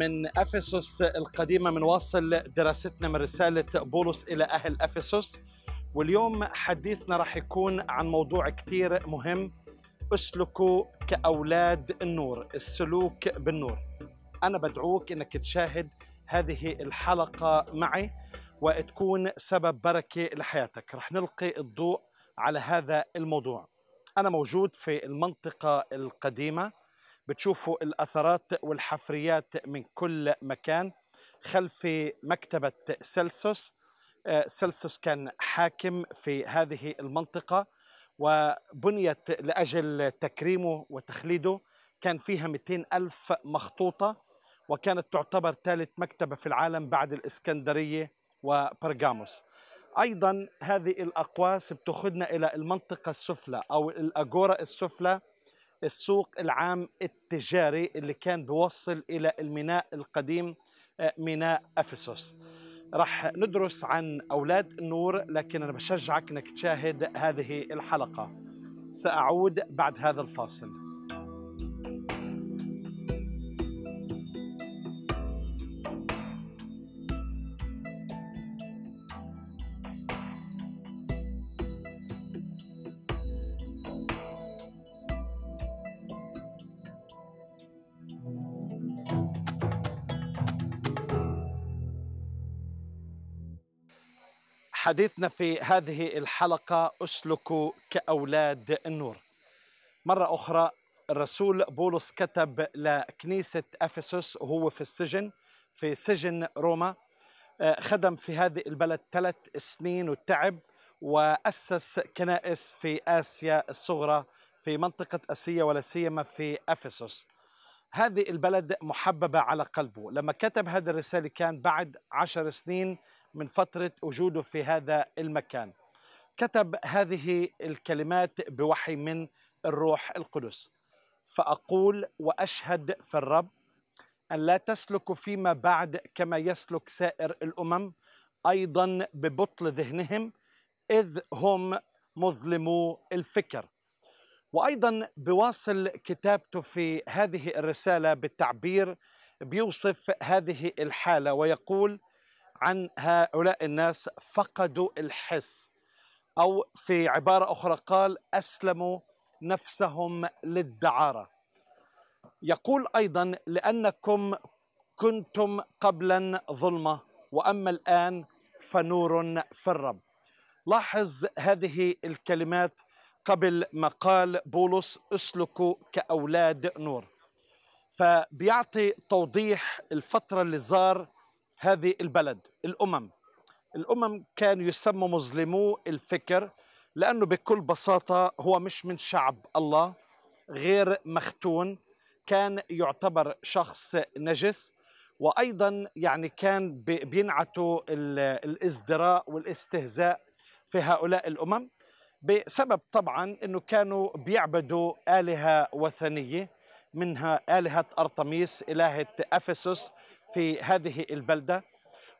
من افسس القديمه منواصل دراستنا من رساله بولس الى اهل افسس واليوم حديثنا راح يكون عن موضوع كثير مهم اسلكوا كاولاد النور السلوك بالنور انا بدعوك انك تشاهد هذه الحلقه معي وتكون سبب بركه لحياتك راح نلقي الضوء على هذا الموضوع انا موجود في المنطقه القديمه بتشوفوا الأثرات والحفريات من كل مكان خلف مكتبة سلسوس آه، سلسوس كان حاكم في هذه المنطقة وبنيت لأجل تكريمه وتخليده كان فيها 200 ألف مخطوطة وكانت تعتبر ثالث مكتبة في العالم بعد الإسكندرية وبرغاموس أيضا هذه الأقواس بتاخذنا إلى المنطقة السفلى أو الأجورة السفلى السوق العام التجاري اللي كان بيوصل إلى الميناء القديم آه، ميناء افسوس راح ندرس عن أولاد النور لكن أنا بشجعك أنك تشاهد هذه الحلقة سأعود بعد هذا الفاصل حديثنا في هذه الحلقة اسلكوا كأولاد النور مرة أخرى الرسول بولس كتب لكنيسة أفسس وهو في السجن في سجن روما آه، خدم في هذه البلد ثلاث سنين وتعب وأسس كنائس في آسيا الصغرى في منطقة آسيا ولا سيما في أفسس هذه البلد محببة على قلبه لما كتب هذه الرسالة كان بعد عشر سنين من فترة وجوده في هذا المكان كتب هذه الكلمات بوحي من الروح القدس فأقول وأشهد في الرب أن لا تسلك فيما بعد كما يسلك سائر الأمم أيضا ببطل ذهنهم إذ هم مظلمو الفكر وأيضا بواصل كتابته في هذه الرسالة بالتعبير بيوصف هذه الحالة ويقول عن هؤلاء الناس فقدوا الحس أو في عبارة أخرى قال أسلموا نفسهم للدعارة يقول أيضا لأنكم كنتم قبلا ظلمة وأما الآن فنور في الرب لاحظ هذه الكلمات قبل ما قال بولس اسلكوا كأولاد نور فبيعطي توضيح الفترة اللي زار هذه البلد الأمم الأمم كان يسموا مظلمو الفكر لأنه بكل بساطة هو مش من شعب الله غير مختون كان يعتبر شخص نجس وأيضا يعني كان بينعتوا الازدراء والاستهزاء في هؤلاء الأمم بسبب طبعا أنه كانوا بيعبدوا آلهة وثنية منها آلهة أرطميس إلهة أفسس في هذه البلدة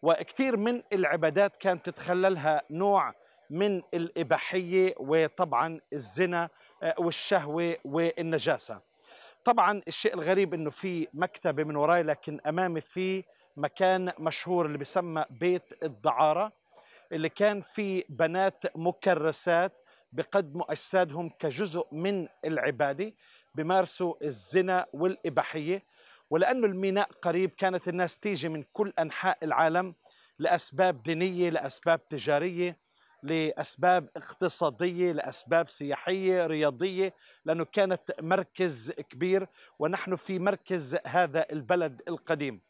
وكثير من العبادات كانت تتخللها نوع من الإباحية وطبعا الزنا آه، والشهوة والنجاسة طبعا الشيء الغريب انه في مكتبة من وراي لكن امامي في مكان مشهور اللي بيسمى بيت الدعارة اللي كان في بنات مكرسات بقدموا أجسادهم كجزء من العبادة بمارسوا الزنا والإباحية ولأنه الميناء قريب كانت الناس تيجي من كل أنحاء العالم لأسباب دينية لأسباب تجارية لأسباب اقتصادية لأسباب سياحية رياضية لأنه كانت مركز كبير ونحن في مركز هذا البلد القديم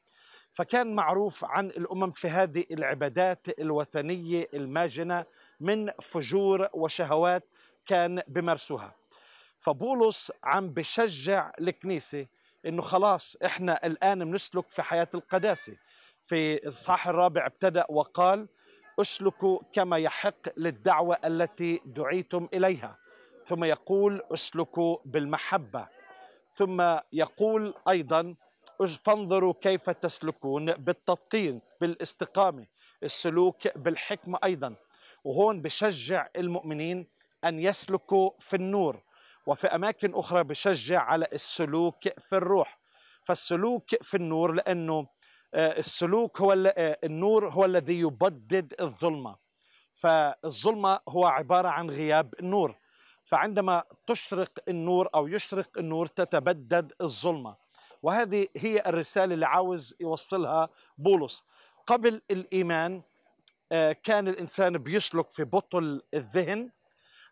فكان معروف عن الأمم في هذه العبادات الوثنية الماجنة من فجور وشهوات كان بمارسوها فبولس عم بشجع الكنيسة انه خلاص احنا الان بنسلك في حياه القداسه في الاصحاح الرابع ابتدا وقال اسلكوا كما يحق للدعوه التي دعيتم اليها ثم يقول اسلكوا بالمحبه ثم يقول ايضا فانظروا كيف تسلكون بالتطين بالاستقامه السلوك بالحكمه ايضا وهون بشجع المؤمنين ان يسلكوا في النور وفي أماكن أخرى بشجع على السلوك في الروح فالسلوك في النور لأنه آه، السلوك هو آه، النور هو الذي يبدد الظلمة فالظلمة هو عبارة عن غياب النور فعندما تشرق النور أو يشرق النور تتبدد الظلمة وهذه هي الرسالة اللي عاوز يوصلها بولس قبل الإيمان آه، كان الإنسان بيسلك في بطل الذهن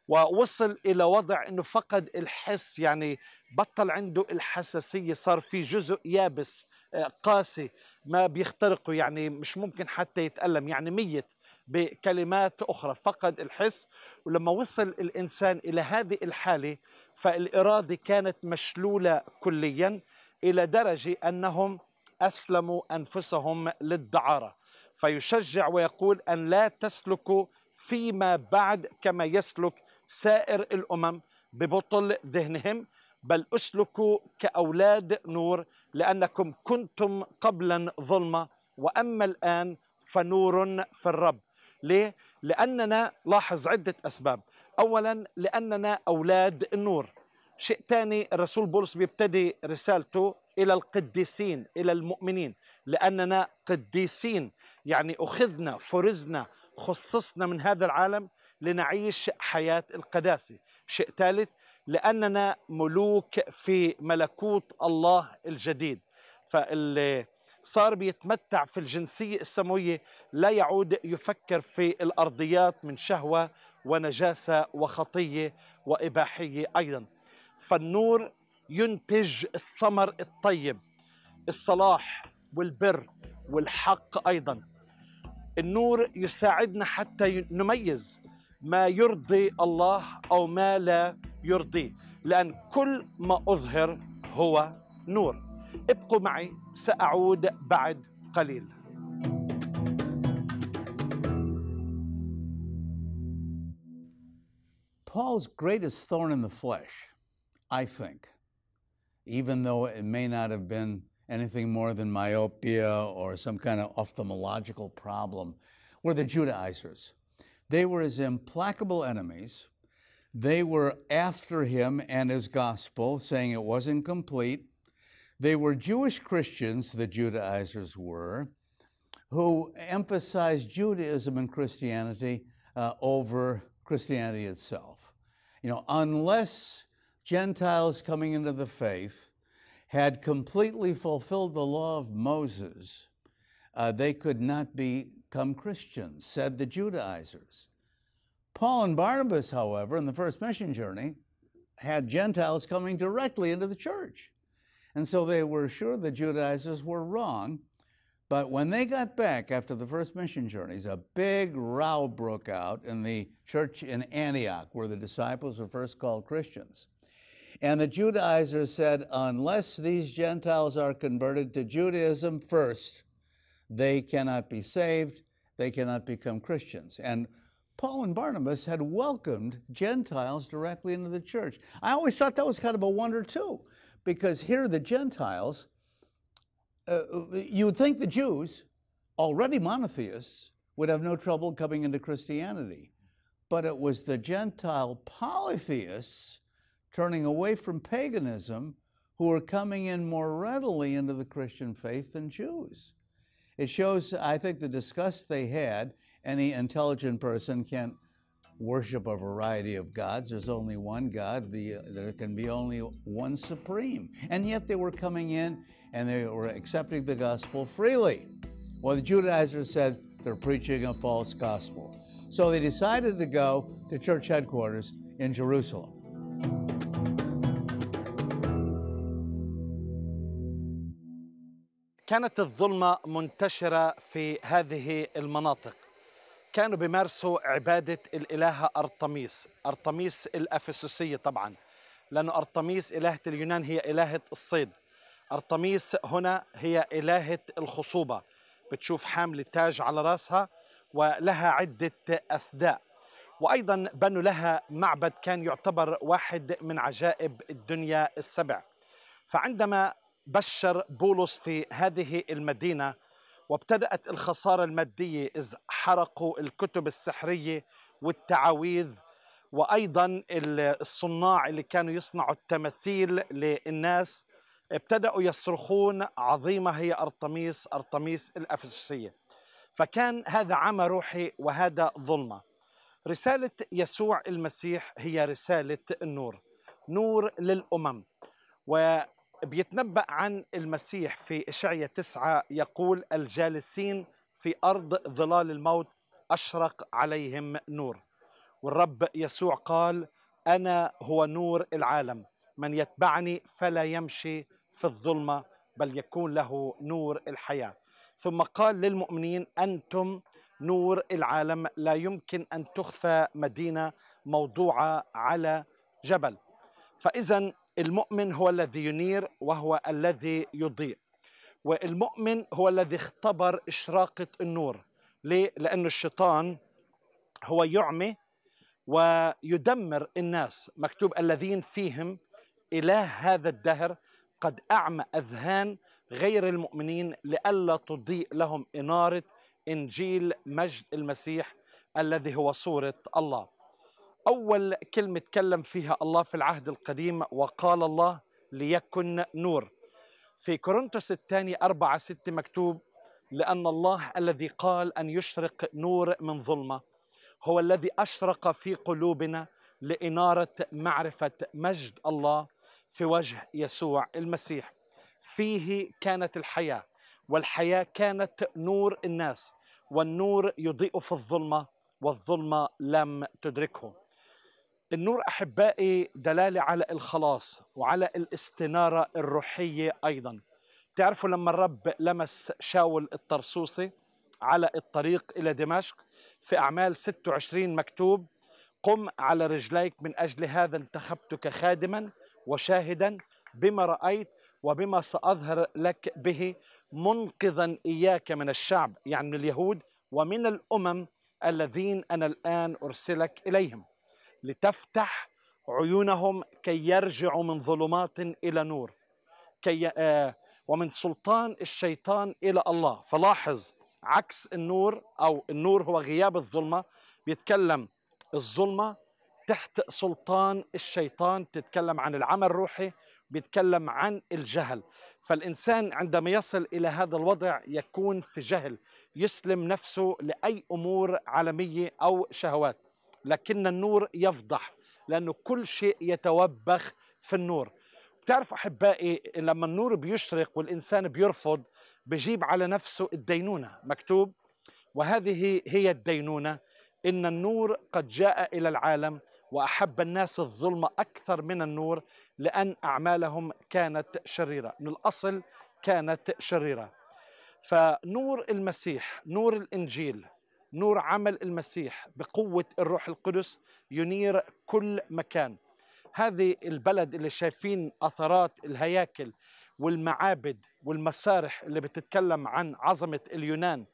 ووصل الى وضع انه فقد الحس يعني بطل عنده الحساسيه صار في جزء يابس آه، قاسي ما بيخترقه يعني مش ممكن حتى يتالم يعني ميت بكلمات اخرى فقد الحس ولما وصل الانسان الى هذه الحاله فالاراده كانت مشلوله كليا الى درجه انهم اسلموا انفسهم للدعاره فيشجع ويقول ان لا تسلكوا فيما بعد كما يسلك سائر الأمم ببطل ذهنهم بل اسلكوا كأولاد نور لأنكم كنتم قبلا ظلمة وأما الآن فنور في الرب ليه؟ لأننا لاحظ عدة أسباب أولا لأننا أولاد النور شيء ثاني الرسول بولس بيبتدي رسالته إلى القديسين إلى المؤمنين لأننا قديسين يعني أخذنا فرزنا خصصنا من هذا العالم لنعيش حياة القداسة شيء ثالث لأننا ملوك في ملكوت الله الجديد فاللي صار بيتمتع في الجنسية السماوية لا يعود يفكر في الأرضيات من شهوة ونجاسة وخطية وإباحية أيضا فالنور ينتج الثمر الطيب الصلاح والبر والحق أيضا النور يساعدنا حتى نميز ما يرضي الله أو ما لا لأن كل ما أظهر هو نور ابقوا معي سأعود بعد قليل Paul's greatest thorn in the flesh, I think, even though it may not have been anything more than myopia or some kind of ophthalmological problem, were the Judaizers. They were his implacable enemies. They were after him and his gospel, saying it wasn't complete. They were Jewish Christians, the Judaizers were, who emphasized Judaism and Christianity uh, over Christianity itself. You know, unless Gentiles coming into the faith had completely fulfilled the law of Moses, uh, they could not be become Christians, said the Judaizers. Paul and Barnabas, however, in the first mission journey, had Gentiles coming directly into the church. And so they were sure the Judaizers were wrong. But when they got back after the first mission journeys, a big row broke out in the church in Antioch, where the disciples were first called Christians. And the Judaizers said, Unless these Gentiles are converted to Judaism first, they cannot be saved. They cannot become Christians. And Paul and Barnabas had welcomed Gentiles directly into the church. I always thought that was kind of a wonder, too, because here the Gentiles, uh, you would think the Jews, already monotheists, would have no trouble coming into Christianity. But it was the Gentile polytheists turning away from paganism who were coming in more readily into the Christian faith than Jews. It shows, I think, the disgust they had. Any intelligent person can not worship a variety of gods. There's only one God. The, there can be only one supreme. And yet they were coming in and they were accepting the gospel freely. Well, the Judaizers said they're preaching a false gospel. So they decided to go to church headquarters in Jerusalem. كانت الظلمة منتشرة في هذه المناطق كانوا بيمارسوا عبادة الإلهة أرطميس أرطميس الأفسوسية طبعا لأن أرطميس إلهة اليونان هي إلهة الصيد أرطميس هنا هي إلهة الخصوبة بتشوف حامل تاج على رأسها ولها عدة أثداء وأيضا بنوا لها معبد كان يعتبر واحد من عجائب الدنيا السبع فعندما بشر بولس في هذه المدينة وابتدأت الخسارة المادية إذ حرقوا الكتب السحرية والتعاويذ وأيضا الصناع اللي كانوا يصنعوا التماثيل للناس ابتدأوا يصرخون عظيمة هي أرطميس أرطميس الأفسسية فكان هذا عمى روحي وهذا ظلمة رسالة يسوع المسيح هي رسالة النور نور للأمم و بيتنبأ عن المسيح في إشعية تسعة يقول الجالسين في أرض ظلال الموت أشرق عليهم نور والرب يسوع قال أنا هو نور العالم من يتبعني فلا يمشي في الظلمة بل يكون له نور الحياة ثم قال للمؤمنين أنتم نور العالم لا يمكن أن تخفى مدينة موضوعة على جبل فإذا المؤمن هو الذي ينير وهو الذي يضيء والمؤمن هو الذي اختبر إشراقة النور ليه؟ لأن الشيطان هو يعمي ويدمر الناس مكتوب الذين فيهم إله هذا الدهر قد أعمى أذهان غير المؤمنين لئلا تضيء لهم إنارة إنجيل مجد المسيح الذي هو صورة الله أول كلمة تكلم فيها الله في العهد القديم وقال الله ليكن نور في كورنثوس الثاني أربعة ستة مكتوب لأن الله الذي قال أن يشرق نور من ظلمة هو الذي أشرق في قلوبنا لإنارة معرفة مجد الله في وجه يسوع المسيح فيه كانت الحياة والحياة كانت نور الناس والنور يضيء في الظلمة والظلمة لم تدركه النور احبائي دلاله على الخلاص وعلى الاستناره الروحيه ايضا تعرفوا لما الرب لمس شاول الطرسوسي على الطريق الى دمشق في اعمال 26 مكتوب قم على رجليك من اجل هذا انتخبتك خادما وشاهدا بما رايت وبما ساظهر لك به منقذا اياك من الشعب يعني من اليهود ومن الامم الذين انا الان ارسلك اليهم لتفتح عيونهم كي يرجعوا من ظلمات الى نور كي آه، ومن سلطان الشيطان الى الله فلاحظ عكس النور او النور هو غياب الظلمه بيتكلم الظلمه تحت سلطان الشيطان تتكلم عن العمل الروحي بيتكلم عن الجهل فالانسان عندما يصل الى هذا الوضع يكون في جهل يسلم نفسه لاي امور عالميه او شهوات لكن النور يفضح لأنه كل شيء يتوبخ في النور بتعرفوا أحبائي لما النور بيشرق والإنسان بيرفض بجيب على نفسه الدينونة مكتوب وهذه هي الدينونة إن النور قد جاء إلى العالم وأحب الناس الظلمة أكثر من النور لأن أعمالهم كانت شريرة من الأصل كانت شريرة فنور المسيح نور الإنجيل نور عمل المسيح بقوة الروح القدس ينير كل مكان هذه البلد اللي شايفين أثرات الهياكل والمعابد والمسارح اللي بتتكلم عن عظمة اليونان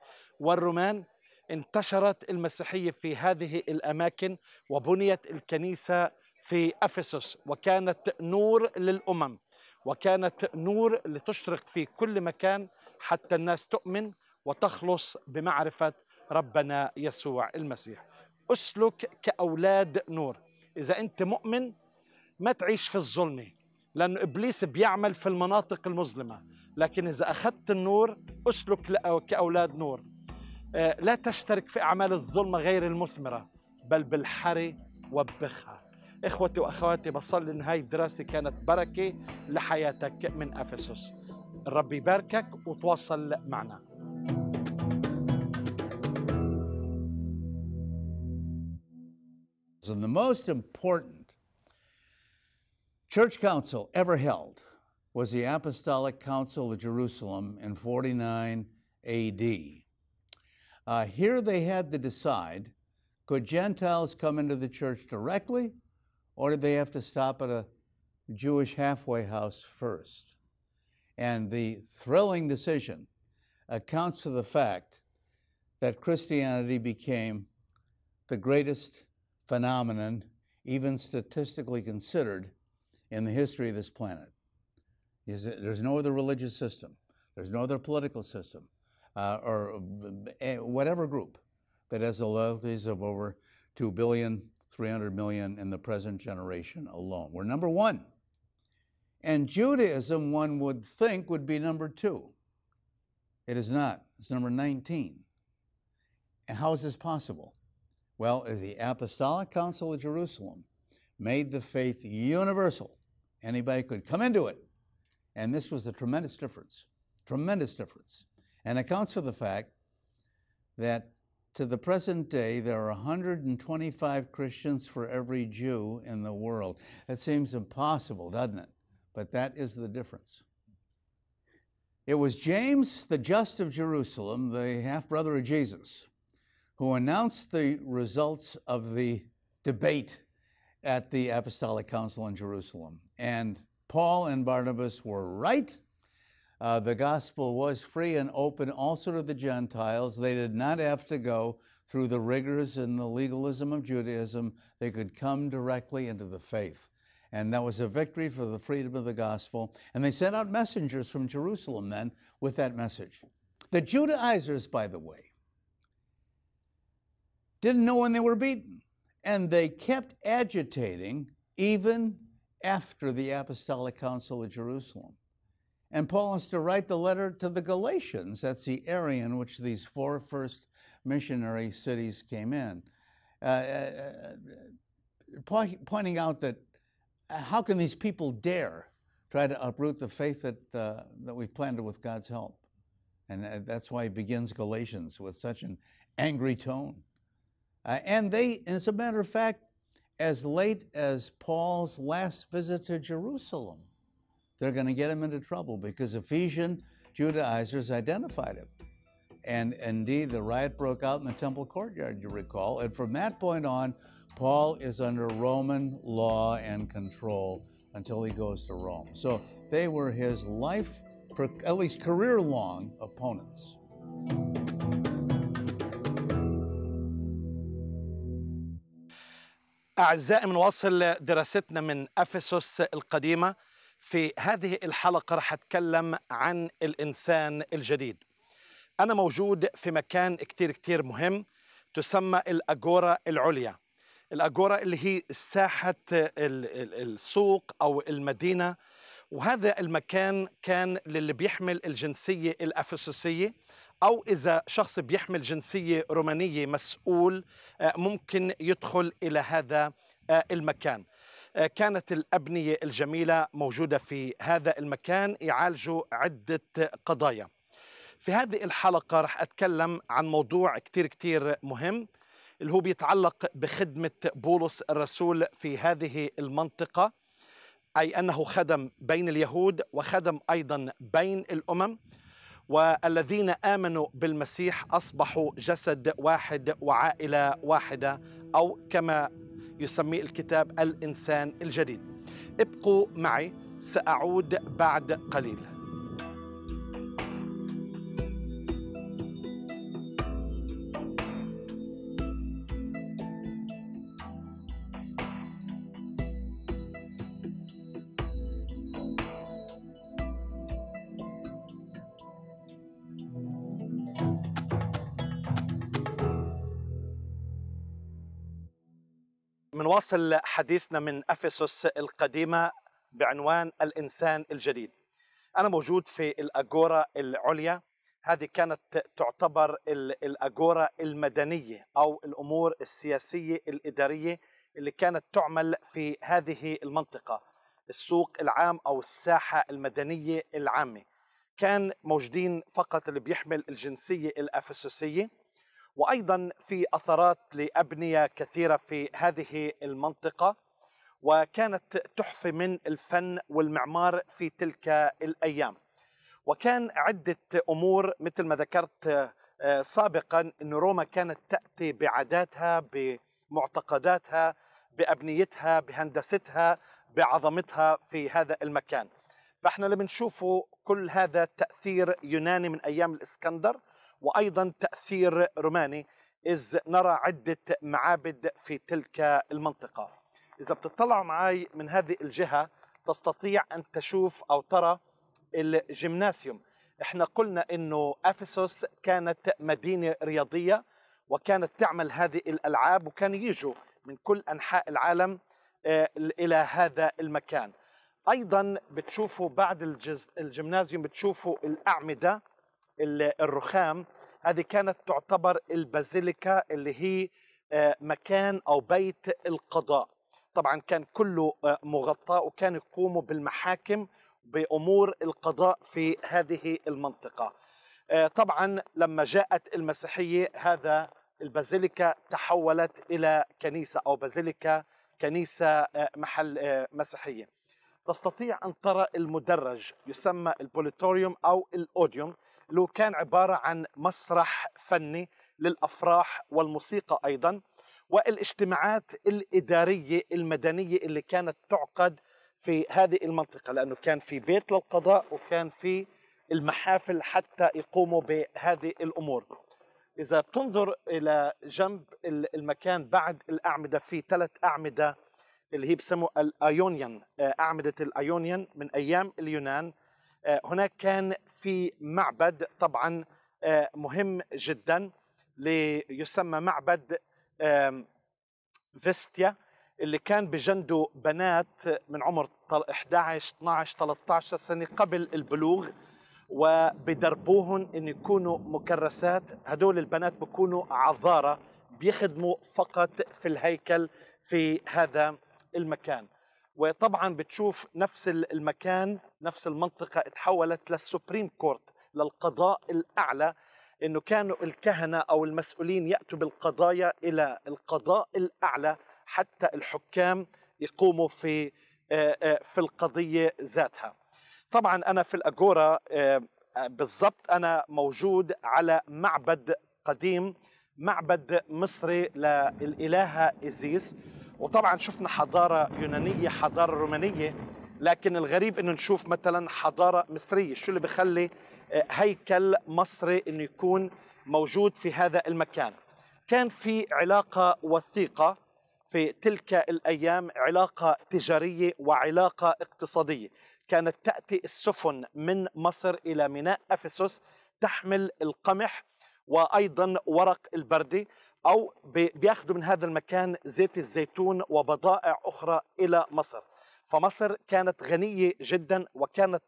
والرومان انتشرت المسيحية في هذه الأماكن وبنيت الكنيسة في أفسس وكانت نور للأمم وكانت نور لتشرق في كل مكان حتى الناس تؤمن وتخلص بمعرفة ربنا يسوع المسيح اسلك كأولاد نور إذا أنت مؤمن ما تعيش في الظلمة لأنه إبليس بيعمل في المناطق المظلمة لكن إذا أخذت النور أسلك كأولاد نور آه، لا تشترك في أعمال الظلمة غير المثمرة بل بالحري وبخها إخوتي وأخواتي بصلي إن هاي الدراسة كانت بركة لحياتك من أفسس الرب يباركك وتواصل معنا and the most important church council ever held was the Apostolic Council of Jerusalem in 49 AD. Uh, here they had to decide could Gentiles come into the church directly, or did they have to stop at a Jewish halfway house first? And the thrilling decision accounts for the fact that Christianity became the greatest phenomenon, even statistically considered, in the history of this planet. There's no other religious system, there's no other political system, uh, or eh, whatever group that has the loyalties of over 2 billion, 300 million in the present generation alone. We're number one. And Judaism, one would think, would be number two. It is not. It's number 19. And how is this possible? Well, the Apostolic Council of Jerusalem made the faith universal. Anybody could come into it. And this was a tremendous difference, tremendous difference. And accounts for the fact that to the present day, there are 125 Christians for every Jew in the world. That seems impossible, doesn't it? But that is the difference. It was James, the just of Jerusalem, the half brother of Jesus, who announced the results of the debate at the Apostolic Council in Jerusalem. And Paul and Barnabas were right. Uh, the gospel was free and open also to the Gentiles. They did not have to go through the rigors and the legalism of Judaism. They could come directly into the faith. And that was a victory for the freedom of the gospel. And they sent out messengers from Jerusalem then with that message. The Judaizers, by the way, didn't know when they were beaten. And they kept agitating even after the Apostolic Council of Jerusalem. And Paul has to write the letter to the Galatians. That's the area in which these four first missionary cities came in. Uh, uh, uh pointing out that uh, how can these people dare try to uproot the faith that, uh, that we've planted with God's help? And uh, that's why he begins Galatians with such an angry tone. Uh, and they, as a matter of fact, as late as Paul's last visit to Jerusalem, they're going to get him into trouble because Ephesian Judaizers identified him. And indeed, the riot broke out in the temple courtyard, you recall. And from that point on, Paul is under Roman law and control until he goes to Rome. So they were his life, at least career long, opponents. أعزائي بنواصل دراستنا من أفسس القديمة في هذه الحلقة رح أتكلم عن الإنسان الجديد أنا موجود في مكان كتير كتير مهم تسمى الأجورا العليا الأجورا اللي هي ساحة السوق أو المدينة وهذا المكان كان للي بيحمل الجنسية الأفسسية أو إذا شخص بيحمل جنسية رومانية مسؤول آه، ممكن يدخل إلى هذا آه، المكان آه، كانت الأبنية الجميلة موجودة في هذا المكان يعالجوا عدة قضايا في هذه الحلقة رح أتكلم عن موضوع كتير كتير مهم اللي هو بيتعلق بخدمة بولس الرسول في هذه المنطقة أي أنه خدم بين اليهود وخدم أيضا بين الأمم والذين امنوا بالمسيح اصبحوا جسد واحد وعائله واحده او كما يسميه الكتاب الانسان الجديد ابقوا معي ساعود بعد قليل منواصل حديثنا من افسس القديمه بعنوان الانسان الجديد. انا موجود في الاجوره العليا، هذه كانت تعتبر الاجوره المدنيه او الامور السياسيه الاداريه اللي كانت تعمل في هذه المنطقه، السوق العام او الساحه المدنيه العامه. كان موجودين فقط اللي بيحمل الجنسيه الافسسيه وايضا في اثرات لابنيه كثيره في هذه المنطقه وكانت تحفه من الفن والمعمار في تلك الايام وكان عده امور مثل ما ذكرت آه، سابقا ان روما كانت تاتي بعاداتها بمعتقداتها بابنيتها بهندستها بعظمتها في هذا المكان فاحنا لما نشوفه كل هذا تاثير يوناني من ايام الاسكندر وأيضا تأثير روماني إذ نرى عدة معابد في تلك المنطقة إذا بتطلعوا معي من هذه الجهة تستطيع أن تشوف أو ترى الجيمناسيوم احنا قلنا انه افسوس كانت مدينه رياضيه وكانت تعمل هذه الالعاب وكانوا يجوا من كل انحاء العالم آه، الى هذا المكان ايضا بتشوفوا بعد الجيمنازيوم الجمنازيوم بتشوفوا الاعمده الرخام هذه كانت تعتبر البازيليكا اللي هي آه، مكان او بيت القضاء طبعا كان كله آه، مغطى وكان يقوموا بالمحاكم بامور القضاء في هذه المنطقه آه، طبعا لما جاءت المسيحيه هذا البازيليكا تحولت الى كنيسه او بازيليكا كنيسه محل مسيحيه تستطيع ان ترى المدرج يسمى البوليتوريوم او الاوديوم لو كان عبارة عن مسرح فني للأفراح والموسيقى أيضا والاجتماعات الإدارية المدنية اللي كانت تعقد في هذه المنطقة لأنه كان في بيت للقضاء وكان في المحافل حتى يقوموا بهذه الأمور إذا بتنظر إلى جنب المكان بعد الأعمدة في ثلاث أعمدة اللي هي بسموا الأيونيان آه، أعمدة الأيونيان من أيام اليونان آه، هناك كان في معبد طبعا آه، مهم جدا ليسمى معبد فيستيا اللي كان بجنده بنات من عمر 11 12 13 سنه قبل البلوغ وبدربوهن ان يكونوا مكرسات هدول البنات بكونوا عذاره بيخدموا فقط في الهيكل في هذا المكان وطبعا بتشوف نفس المكان نفس المنطقة تحولت للسوبريم كورت للقضاء الأعلى أنه كانوا الكهنة أو المسؤولين يأتوا بالقضايا إلى القضاء الأعلى حتى الحكام يقوموا في آه، آه، في القضية ذاتها طبعا أنا في الأجورا آه، بالضبط أنا موجود على معبد قديم معبد مصري للإلهة إزيس وطبعا شفنا حضاره يونانيه حضاره رومانيه لكن الغريب انه نشوف مثلا حضاره مصريه شو اللي بخلي آه، هيكل مصري انه يكون موجود في هذا المكان كان في علاقه وثيقه في تلك الايام علاقه تجاريه وعلاقه اقتصاديه كانت تاتي السفن من مصر الى ميناء افسس تحمل القمح وايضا ورق البردي أو بياخدوا من هذا المكان زيت الزيتون وبضائع أخرى إلى مصر فمصر كانت غنية جدا وكانت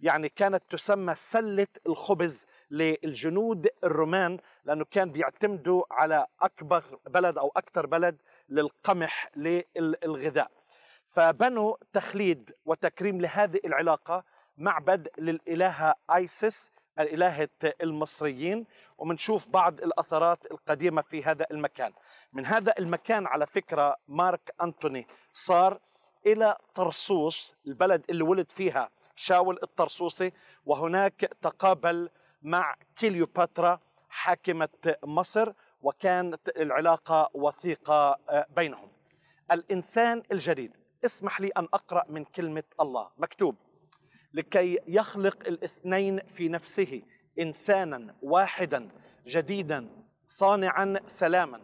يعني كانت تسمى سلة الخبز للجنود الرومان لأنه كان بيعتمدوا على أكبر بلد أو أكثر بلد للقمح للغذاء فبنوا تخليد وتكريم لهذه العلاقة معبد للإلهة آيسيس الإلهة المصريين وبنشوف بعض الأثرات القديمة في هذا المكان من هذا المكان على فكرة مارك أنتوني صار إلى طرسوس البلد اللي ولد فيها شاول الطرسوسي وهناك تقابل مع كليوباترا حاكمة مصر وكانت العلاقة وثيقة آه، بينهم الإنسان الجديد اسمح لي أن أقرأ من كلمة الله مكتوب لكي يخلق الاثنين في نفسه انسانا واحدا جديدا صانعا سلاما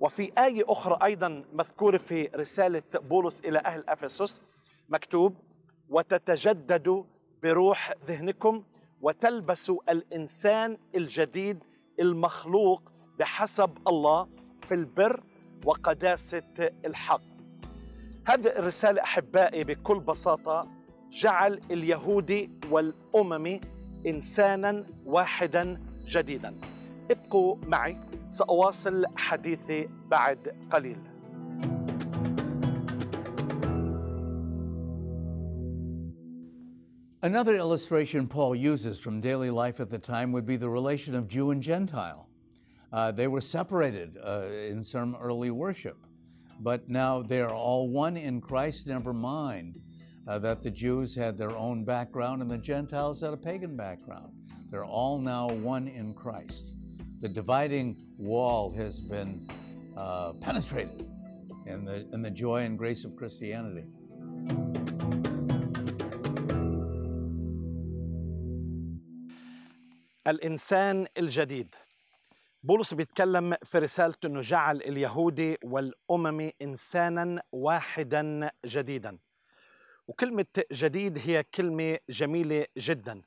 وفي آية أخرى أيضا مذكورة في رسالة بولس إلى أهل أفسس مكتوب وتتجدد بروح ذهنكم وتلبسوا الإنسان الجديد المخلوق بحسب الله في البر وقداسة الحق هذه الرسالة أحبائي بكل بساطة جعل اليهودي والأممي إنسانا واحدا جديدا ابقوا معي سأواصل حديثي بعد قليل Another illustration Paul uses from daily life at the time would be the relation of Jew and Gentile. Uh, they were separated uh, in some early worship, but now they are all one in Christ, never mind uh, that the Jews had their own background and the Gentiles had a pagan background. They're all now one in Christ. The dividing wall has been uh, penetrated in the, in the joy and grace of Christianity. الإنسان الجديد بولس بيتكلم في رسالته انه جعل اليهودي والاممي انسانا واحدا جديدا وكلمة جديد هي كلمة جميلة جدا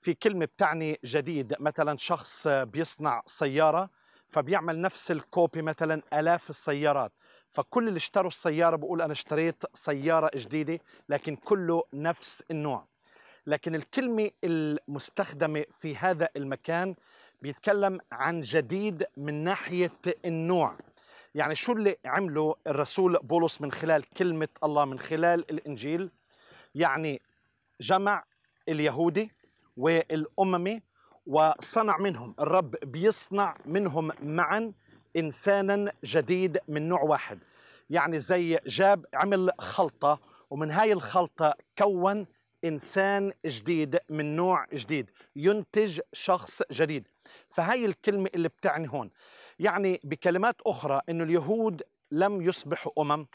في كلمة بتعني جديد مثلا شخص بيصنع سيارة فبيعمل نفس الكوبي مثلا آلاف السيارات فكل اللي اشتروا السيارة بقول أنا اشتريت سيارة جديدة لكن كله نفس النوع لكن الكلمة المستخدمة في هذا المكان بيتكلم عن جديد من ناحية النوع يعني شو اللي عمله الرسول بولس من خلال كلمة الله من خلال الإنجيل يعني جمع اليهودي والأممي وصنع منهم الرب بيصنع منهم معا إنسانا جديد من نوع واحد يعني زي جاب عمل خلطة ومن هاي الخلطة كون إنسان جديد من نوع جديد ينتج شخص جديد فهاي الكلمة اللي بتعني هون يعني بكلمات أخرى أن اليهود لم يصبحوا أمم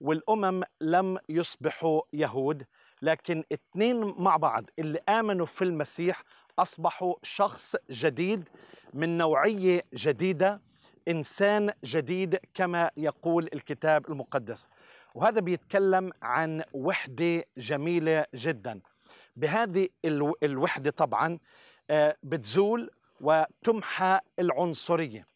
والأمم لم يصبحوا يهود لكن اثنين مع بعض اللي آمنوا في المسيح أصبحوا شخص جديد من نوعية جديدة إنسان جديد كما يقول الكتاب المقدس وهذا بيتكلم عن وحدة جميلة جدا بهذه الوحدة طبعا آه، بتزول وتمحى العنصرية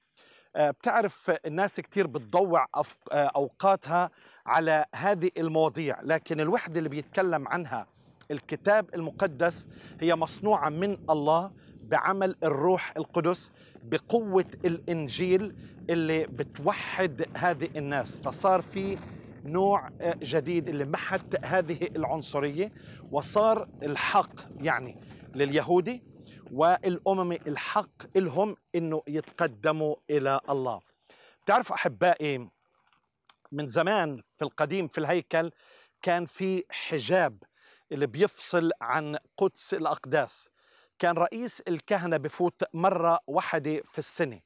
آه، بتعرف الناس كتير بتضوع آه، أوقاتها على هذه المواضيع لكن الوحدة اللي بيتكلم عنها الكتاب المقدس هي مصنوعة من الله بعمل الروح القدس بقوة الإنجيل اللي بتوحد هذه الناس فصار في نوع آه، جديد اللي محت هذه العنصرية وصار الحق يعني لليهودي والأمم الحق لهم أنه يتقدموا إلى الله بتعرفوا أحبائي من زمان في القديم في الهيكل كان في حجاب اللي بيفصل عن قدس الأقداس كان رئيس الكهنة بفوت مرة واحدة في السنة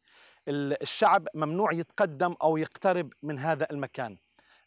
الشعب ممنوع يتقدم أو يقترب من هذا المكان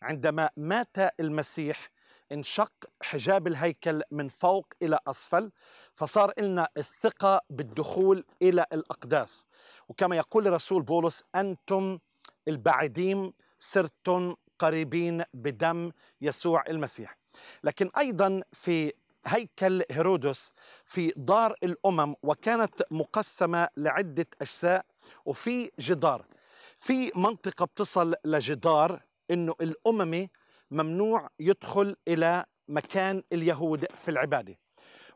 عندما مات المسيح انشق حجاب الهيكل من فوق إلى أسفل فصار لنا الثقة بالدخول إلى الأقداس وكما يقول الرسول بولس أنتم البعيدين صرتم قريبين بدم يسوع المسيح لكن أيضا في هيكل هيرودس في دار الأمم وكانت مقسمة لعدة أجزاء وفي جدار في منطقة بتصل لجدار أنه الأممي ممنوع يدخل إلى مكان اليهود في العبادة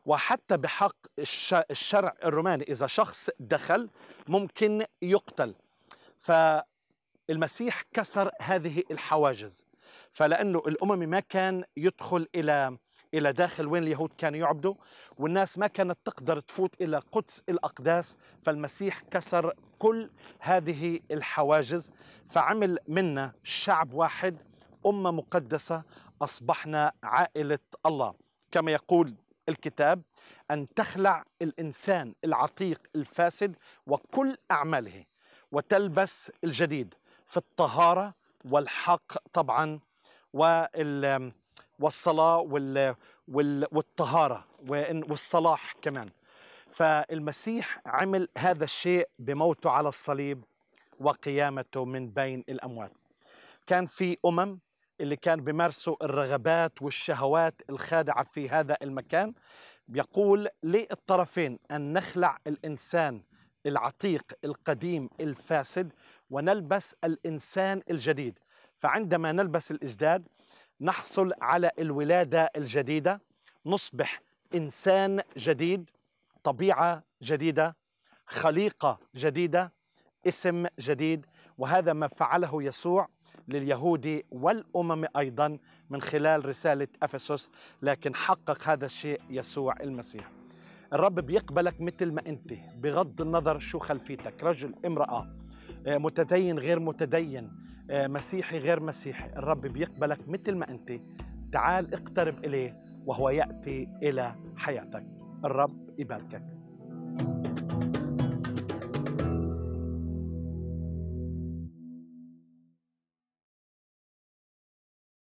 وحتى بحق الشرع الروماني إذا شخص دخل ممكن يقتل ف المسيح كسر هذه الحواجز فلانه الامم ما كان يدخل الى الى داخل وين اليهود كانوا يعبدوا والناس ما كانت تقدر تفوت الى قدس الاقداس فالمسيح كسر كل هذه الحواجز فعمل منا شعب واحد امه مقدسه اصبحنا عائله الله كما يقول الكتاب ان تخلع الانسان العتيق الفاسد وكل اعماله وتلبس الجديد في الطهارة والحق طبعا والصلاة والطهارة والصلاح كمان فالمسيح عمل هذا الشيء بموته على الصليب وقيامته من بين الأموات كان في أمم اللي كان بيمارسوا الرغبات والشهوات الخادعة في هذا المكان يقول للطرفين أن نخلع الإنسان العتيق القديم الفاسد ونلبس الإنسان الجديد فعندما نلبس الإجداد نحصل على الولادة الجديدة نصبح إنسان جديد طبيعة جديدة خليقة جديدة اسم جديد وهذا ما فعله يسوع لليهود والأمم أيضا من خلال رسالة أفسس لكن حقق هذا الشيء يسوع المسيح الرب بيقبلك مثل ما أنت بغض النظر شو خلفيتك رجل امرأة آه، متدين غير متدين آه، مسيحي غير مسيحي الرب بيقبلك مثل ما أنت تعال اقترب إليه وهو يأتي إلى حياتك الرب يباركك